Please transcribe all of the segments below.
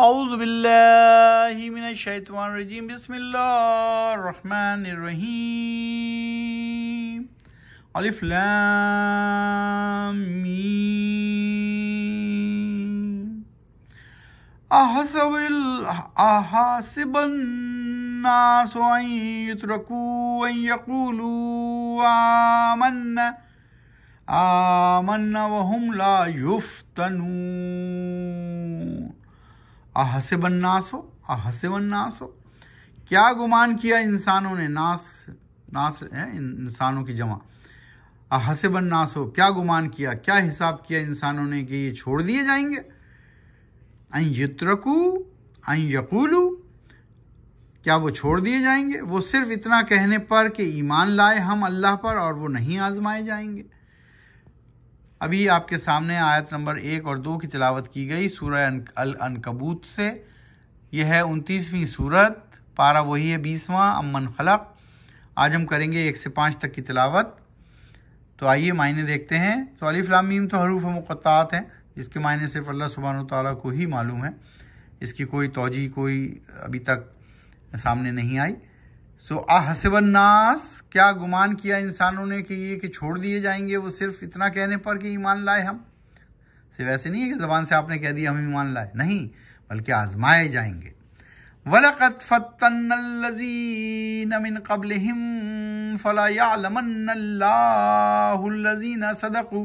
أعوذ بالله من الشيطان الرجيم بسم الله الرحمن الرحيم ألف لام أحسب أحسب الناس أن يتركوا أن يقولوا آمنا آمنا وهم لا يفتنون बन नाश हो अहसेबन नास हो क्या गुमान किया इंसानों ने नास नाश है इंसानों की जमा बन नास हो क्या गुमान किया क्या हिसाब किया इंसानों ने कि ये छोड़ दिए जाएंगे अन युत्रकू अन यकूलू क्या वो छोड़ दिए जाएंगे वो सिर्फ इतना कहने पर कि ईमान लाए हम अल्लाह पर और वो नहीं आजमाए जाएंगे अभी आपके सामने आयत नंबर एक और दो की तिलावत की गई सूरह अल अनकबूत से यह है उनतीसवीं सूरत पारा वही है बीसवां अमन खलक आज हम करेंगे एक से पाँच तक की तिलावत तो आइए मायने देखते हैं तो अलीफ़लामीम तो हरूफ मुक़ात हैं जिसके मायने सिर्फ अल्लाह सुबहान तौ को ही मालूम है इसकी कोई तोजी कोई अभी तक सामने नहीं आई सो so, क्या गुमान किया इंसानों ने कि ये कि छोड़ दिए जाएंगे वो सिर्फ इतना कहने पर कि ईमान लाए हम सिर्फ ऐसे नहीं है कि ज़बान से आपने कह दिया हम ईमान लाए नहीं बल्कि आजमाए जाएंगे वलकत फ़तनजीन कबल फ़लायालमजीन सदकू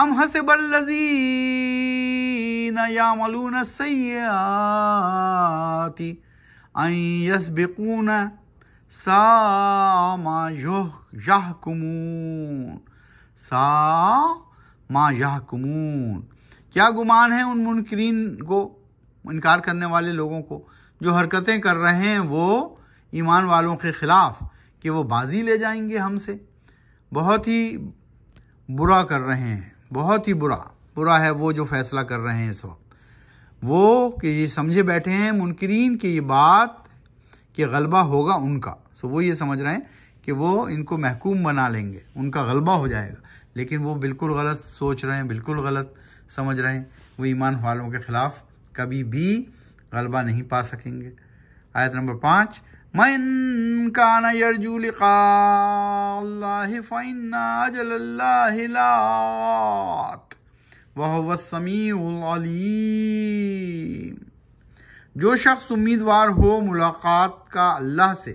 अम हसब लजीन यामलून सयाति यसबिकून सा माँ यहकुमून सा मा क्या गुमान है उन मुनकरीन को इनकार करने वाले लोगों को जो हरकतें कर रहे हैं वो ईमान वालों के ख़िलाफ़ कि वो बाजी ले जाएंगे हमसे बहुत ही बुरा कर रहे हैं बहुत ही बुरा बुरा है वो जो फैसला कर रहे हैं इस वक्त वो कि ये समझे बैठे हैं मुनकरीन कि ये बात कि गलबा होगा उनका सो वो ये समझ रहे हैं कि वो इनको महकूम बना लेंगे उनका गलबा हो जाएगा लेकिन वो बिल्कुल गलत सोच रहे हैं बिल्कुल गलत समझ रहे हैं वो ईमान वालों के ख़िलाफ़ कभी भी गलबा नहीं पा सकेंगे आयत नंबर पाँच मन जो शख्स उम्मीदवार हो मुलाकात का अल्लाह से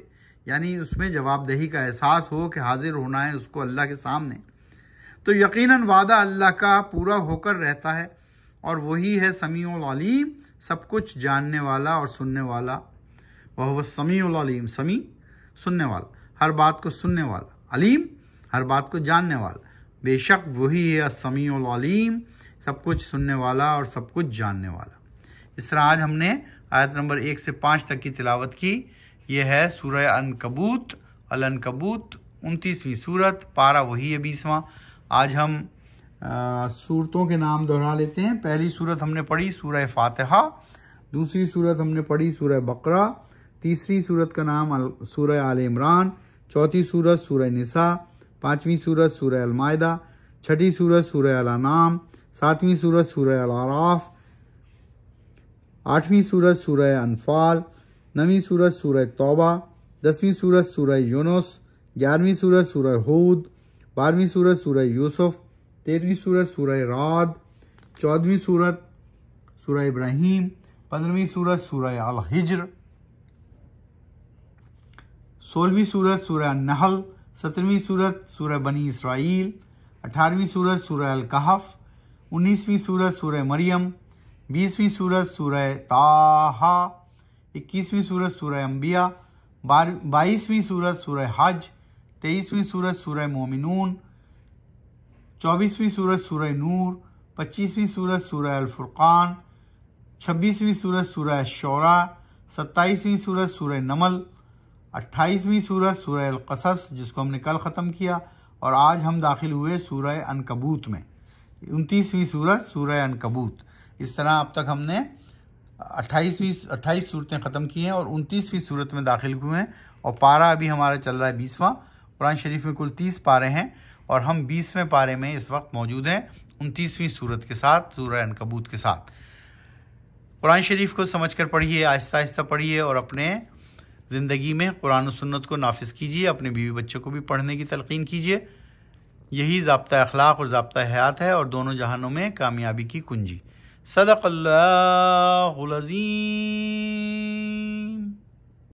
यानी उसमें जवाबदही का एहसास हो कि हाजिर होना है उसको अल्लाह के सामने तो यकीनन वादा अल्लाह का पूरा होकर रहता है और वही है समीम सब कुछ जानने वाला और सुनने वाला वह वह समी उलीम समी सुनने वाला हर बात को सुनने वाला अलीम हर बात को जानने वाला बेशक वही है समी उलीम सब कुछ सुनने वाला और सब कुछ जानने वाला इस तरह आज हमने आयत नंबर एक से पाँच तक की तिलावत की यह है सूर्य अनकबूत अलनकबूत उनतीसवीं सूरत पारा वही है बीसवा आज हम आ, सूरतों के नाम दोहरा लेते हैं पहली सूरत हमने पढ़ी सूरह फातहा दूसरी सूरत हमने पढ़ी सूरह बकरा तीसरी सूरत का नाम सूर्य आल इमरान चौथी सूरत सूर्य निसा पाँचवीं सूरत सूर्य अलमायदा छठी सूरत सूर्य अलानाम सातवीं सूरत सूर्य अलाराफ आठवीं सूरत सूर्य अनफाल नवीं सूरत सूर्य तौबा दसवीं सूरत सूर्य यूनुस ग्यारहवीं सूरत सूर्य हूद बारहवीं सूरत सूर्य यूसुफ तेरहवीं सूरत सूर्य राद चौदहवीं सूरत सूर्य इब्राहिम पंद्रहवीं सूरत सूर्य अल हिजर सोलहवीं सूरत सूर नहल सत्रहवीं सूरत सूरह बनी इसराइल अठारहवीं सूरत सूर्य अलकहफ उन्नीसवीं सूरत सूरह मरियम बीसवीं सूरत सूरह ताहा इक्कीसवीं सूरत सूरह अम्बिया बाईसवीं सूरत सूरह हज तेईसवीं सूरत सूरह मोमिनून चौबीसवीं सूरत सूरह नूर पच्चीसवीं सूरत सूरह अलफुर्क़ान छब्बीसवीं सूरत सूर्य शौरा सत्ताईसवीं सूरत सूरह नमल अट्ठाईसवीं सूरत सूरह अलकसस जिसको हमने कल ख़त्म किया और आज हम दाखिल हुए सूरह अनकबूत में उनतीसवीं सूरत सूरह अनकबूत इस तरह अब तक हमने अट्ठाईसवीं अट्ठाईस सूरतें ख़त्म की हैं और उनतीसवीं सूरत में दाखिल हुए हैं और पारा अभी हमारा चल रहा है बीसवां कुरान शरीफ में कुल तीस पारे हैं और हम बीसवें पारे में इस वक्त मौजूद हैं उनतीसवीं सूरत के साथ सूरह अनकबूत के साथ कुरान शरीफ को समझ कर पढ़िए आहिस्ता आहिस्ता पढ़िए और अपने ज़िंदगी में कुरान सुन्नत को नाफिज कीजिए अपने बीवी बच्चों को भी पढ़ने की तलकिन कीजिए यही जबता अखलाक और जबता हयात है और दोनों जहानों में कामयाबी की कुंजी सदक़ल्लाज़ीम